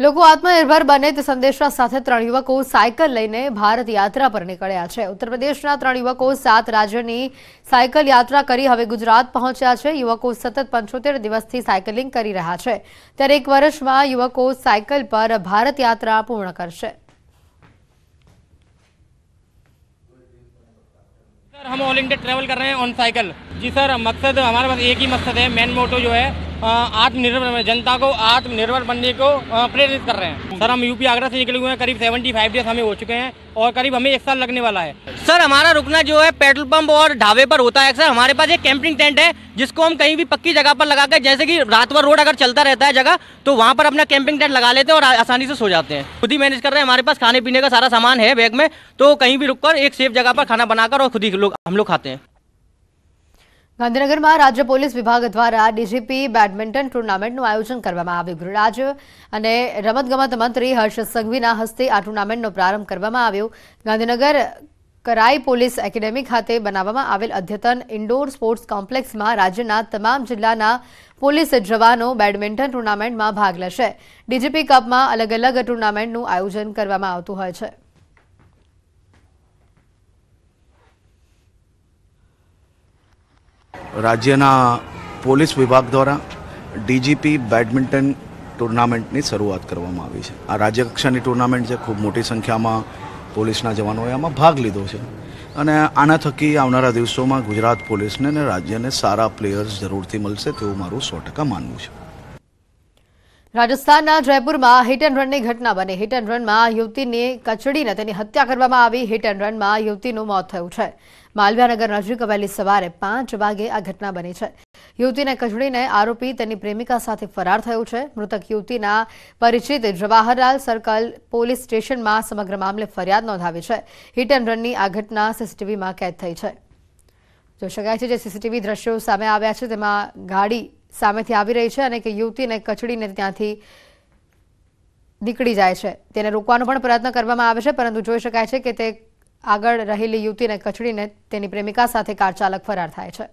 લોકો આત્મનિર્ભર બને તે સંદેશા સાથે ત્રણ યુવકો સાયકલ લઈને ભારત યાત્રા પર નીકળ્યા છે ઉત્તર પ્રદેશના ત્રણ યુવકો સાત રાજ્યની સાયકલ યાત્રા કરી હવે ગુજરાત પહોંચ્યા છે યુવકો સતત પંચોતેર દિવસથી સાયકલિંગ કરી રહ્યા છે ત્યારે એક વર્ષમાં યુવકો સાયકલ પર ભારત યાત્રા પૂર્ણ કરશે हम ऑल ઇન્ડિયા ट्रैवल कर रहे हैं ऑन साइकिल जी सर मकसद हमारे पास एक ही मकसद है मेन आत्मनिर्भर जनता को आत्मनिर्भर बनने को प्रेरित कर रहे हैं सर हम यूपी आगरा से निकले हुए हैं करीब 75 डेज हमें हो चुके हैं और करीब हमें एक साल लगने वाला है सर हमारा रुकना जो है पेट्रोल पंप और ढाबे पर होता है सर हमारे पास एक कैंपिंग टेंट है जिसको हम कहीं भी पक्की जगह पर लगा कर जैसे कि रात भर रोड अगर चलता रहता है जगह तो वहाँ पर अपना कैंपिंग टेंट लगा लेते हैं और आसानी से सो जाते हैं खुद ही मैनेज कर रहे हैं हमारे पास खाने पीने का सारा सामान है बैग में तो कहीं भी रुक कर एक सेफ जगह पर खाना बनाकर और खुद ही लोग हम लोग खाते हैं ગાંધીનગરમાં રાજ્ય પોલીસ વિભાગ દ્વારા ડીજીપી બેડમિન્ટન ટુર્નામેન્ટનું આયોજન કરવામાં આવ્યું ગૃહરાજ અને રમતગમત મંત્રી હર્ષ સંઘવીના હસ્તે આ ટુર્નામેન્ટનો પ્રારંભ કરવામાં આવ્યો ગાંધીનગર કરાઈ પોલીસ એકેડેમી ખાતે બનાવવામાં આવેલ અદ્યતન ઇન્ડોર સ્પોર્ટ્સ કોમ્પ્લેક્સમાં રાજ્યના તમામ જિલ્લાના પોલીસ જવાનો બેડમિન્ટન ટુર્નામેન્ટમાં ભાગ લેશે ડીજીપી કપમાં અલગ અલગ ટુર્નામેન્ટનું આયોજન કરવામાં આવતું હોય છે રાજ્યના પોલીસ વિભાગ દ્વારા ડીજીપી બેડમિન્ટન ટુર્નામેન્ટની શરૂઆત કરવામાં આવી છે આ રાજ્યકક્ષાની ટુર્નામેન્ટ છે ખૂબ મોટી સંખ્યામાં પોલીસના જવાનોએ આમાં ભાગ લીધો છે અને આના થકી આવનારા દિવસોમાં ગુજરાત પોલીસને અને રાજ્યને સારા પ્લેયર્સ જરૂરથી મળશે તેવું મારું સો ટકા માનવું છે રાજસ્થાનના જયપુરમાં હિટ એન્ડ રનની ઘટના બની હિટ એન્ડ રનમાં યુવતીને કચડીને તેની હત્યા કરવામાં આવી હિટ એન્ડ રનમાં યુવતીનું મોત થયું છે માલવ્યાનગર નજીક વહેલી સવારે પાંચ વાગે આ ઘટના બની છે યુવતીને કચડીને આરોપી તેની પ્રેમિકા સાથે ફરાર થયો છે મૃતક યુવતીના પરિચિત જવાહરલાલ સર્કલ પોલીસ સ્ટેશનમાં સમગ્ર મામલે ફરિયાદ નોંધાવી છે હિટ એન્ડ રનની આ ઘટના સીસીટીવીમાં કેદ થઈ છે જોઈ શકાય છે જે સીસીટીવી દ્રશ્યો સામે આવ્યા છે તેમાં ગાડી સામેથી આવી રહી છે અને કે યુવતીને કચડીને ત્યાંથી નીકળી જાય છે તેને રોકવાનો પણ પ્રયત્ન કરવામાં આવે છે પરંતુ જોઈ શકાય છે કે તે આગળ રહેલી યુવતીને કચડીને તેની પ્રેમિકા સાથે કાર ચાલક ફરાર થાય છે